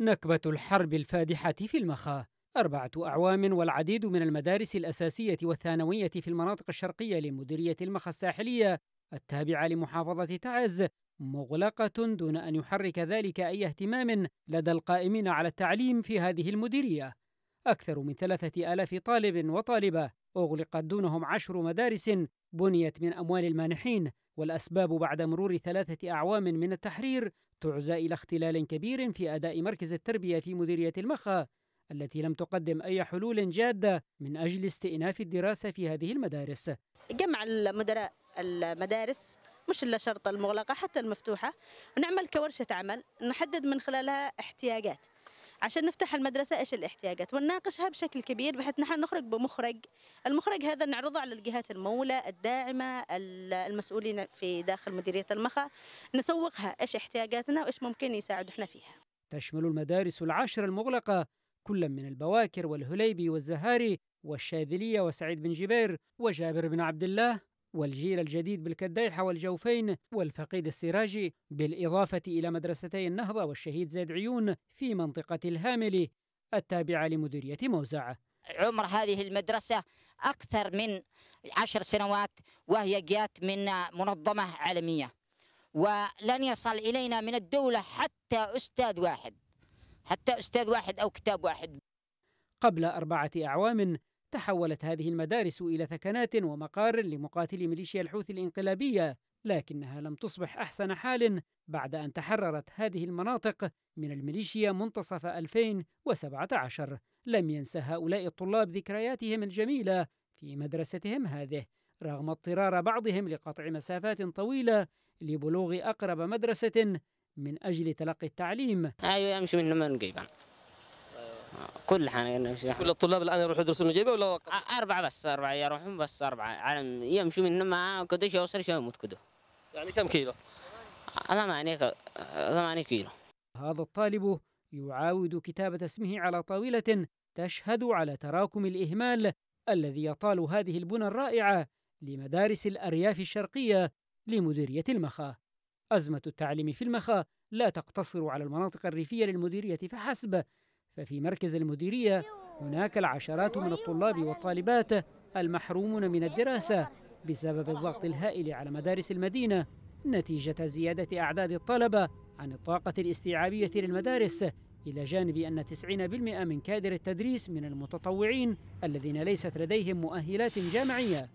نكبة الحرب الفادحة في المخا أربعة أعوام والعديد من المدارس الأساسية والثانوية في المناطق الشرقية لمديرية المخا الساحلية التابعة لمحافظة تعز مغلقة دون أن يحرك ذلك أي اهتمام لدى القائمين على التعليم في هذه المديرية أكثر من ثلاثة آلاف طالب وطالبة أغلقت دونهم عشر مدارس بنيت من أموال المانحين والأسباب بعد مرور ثلاثة أعوام من التحرير تعزى إلى اختلال كبير في أداء مركز التربية في مديرية المخا التي لم تقدم أي حلول جادة من أجل استئناف الدراسة في هذه المدارس جمع المدراء المدارس مش إلا شرط المغلقة حتى المفتوحة ونعمل كورشة عمل نحدد من خلالها احتياجات عشان نفتح المدرسة إيش الاحتياجات ونناقشها بشكل كبير بحيث نحن نخرج بمخرج المخرج هذا نعرضه على الجهات المولى الداعمة المسؤولين في داخل مديرية المخا نسوقها إيش احتياجاتنا وإيش ممكن يساعدوا إحنا فيها تشمل المدارس العشر المغلقة كل من البواكر والهليبي والزهاري والشاذلية وسعيد بن جبير وجابر بن عبد الله والجيل الجديد بالكدايحة والجوفين والفقيد السراجي بالإضافة إلى مدرستي النهضة والشهيد زيد عيون في منطقة الهامل التابعة لمديرية موزع عمر هذه المدرسة أكثر من عشر سنوات وهي جات من منظمة عالمية ولن يصل إلينا من الدولة حتى أستاذ واحد حتى أستاذ واحد أو كتاب واحد قبل أربعة أعوام تحولت هذه المدارس إلى ثكنات ومقار لمقاتلي ميليشيا الحوثي الإنقلابية لكنها لم تصبح أحسن حال بعد أن تحررت هذه المناطق من الميليشيا منتصف 2017 لم ينسى هؤلاء الطلاب ذكرياتهم الجميلة في مدرستهم هذه رغم اضطرار بعضهم لقطع مسافات طويلة لبلوغ أقرب مدرسة من أجل تلقي التعليم أيوة أمشي من من كل حاجه كل الطلاب الان يروحوا يدرسون نجيبه ولا اربعه بس اربعه يروحون بس اربعه علم يمشوا من ما كدوش يوصل شو يموت كدو يعني كم كيلو؟ ثمانية كيلو. ثمانيه ثمانيه كيلو هذا الطالب يعاود كتابة اسمه على طاولة تشهد على تراكم الإهمال الذي يطال هذه البنى الرائعة لمدارس الأرياف الشرقية لمديرية المخا أزمة التعليم في المخا لا تقتصر على المناطق الريفية للمديرية فحسب ففي مركز المديرية هناك العشرات من الطلاب والطالبات المحرومون من الدراسة بسبب الضغط الهائل على مدارس المدينة نتيجة زيادة أعداد الطلبة عن الطاقة الاستيعابية للمدارس إلى جانب أن 90% من كادر التدريس من المتطوعين الذين ليست لديهم مؤهلات جامعية